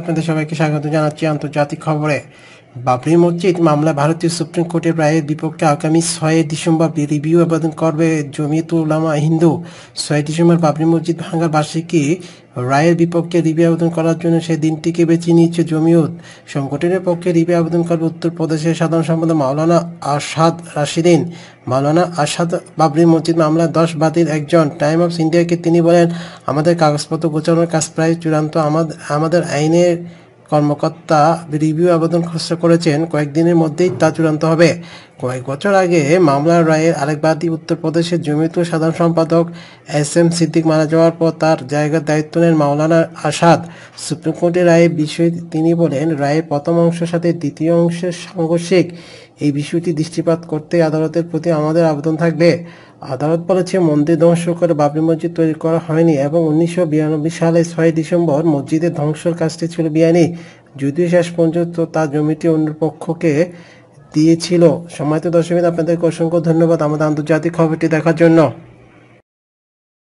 আপনাদের সবাইকে স্বাগত জানাচ্ছি আন্তর্জাতিক খবরে বাবরি মসজিদ মামলা ভারতীয় সুপ্রিম কোর্টের রায়ের বিপক্ষে আগামী ছয় ডিসেম্বর রিভিউ আবেদন করবে জমিয়ত উলামা হিন্দু ছয় ডিসেম্বর বাবরি মসজিদ ভাঙার বার্ষিকী রায়ের বিপক্ষে রিভিউ আবেদন করার জন্য সেই দিনটিকে বেছে নিয়েছে জমিয়ত সংগঠনের পক্ষে রিভিউ আবেদন করবে উত্তরপ্রদেশের সাধারণ সম্পাদক মাওলানা আসাদ রাশিদিন মাওলানা আসাদ বাবরি মসজিদ মামলা দশ বাতিল একজন টাইম অফ ইন্ডিয়াকে তিনি বলেন আমাদের কাগজপত্র গোছানোর কাজ প্রায় চূড়ান্ত আমাদের আমাদের আইনের কর্মকর্তা রিভিউ আবেদন খসড়া করেছেন কয়েকদিনের মধ্যেই তা চূড়ান্ত হবে কয়েক বছর আগে মামলার রায়ের আরেকবাদী উত্তরপ্রদেশের জমিত সাধারণ সম্পাদক এস এম সিদ্দিক মারা যাওয়ার পর তার জায়গার দায়িত্ব নেন মাওলানা আসাদ সুপ্রিম কোর্টের রায়ের বিষয়ে তিনি বলেন রায়ের প্রথম অংশের সাথে দ্বিতীয় অংশের সাংঘর্ষিক এই বিষয়টি দৃষ্টিপাত করতে আদালতের প্রতি আমাদের আবেদন থাকবে আদালত বলেছে মন্দির ধ্বংস করে বাবরি মসজিদ তৈরি করা হয়নি এবং উনিশশো বিরানব্বই সালে ছয় ডিসেম্বর মসজিদের ধ্বংসের কাজটি ছিল বিয়ানি যদিও শেষ পর্যন্ত তার জমিটি অন্য পক্ষকে দিয়েছিল সময় তো দর্শকদের আপনাদেরকে অসংখ্য ধন্যবাদ আমাদের আন্তর্জাতিক খবরটি দেখার জন্য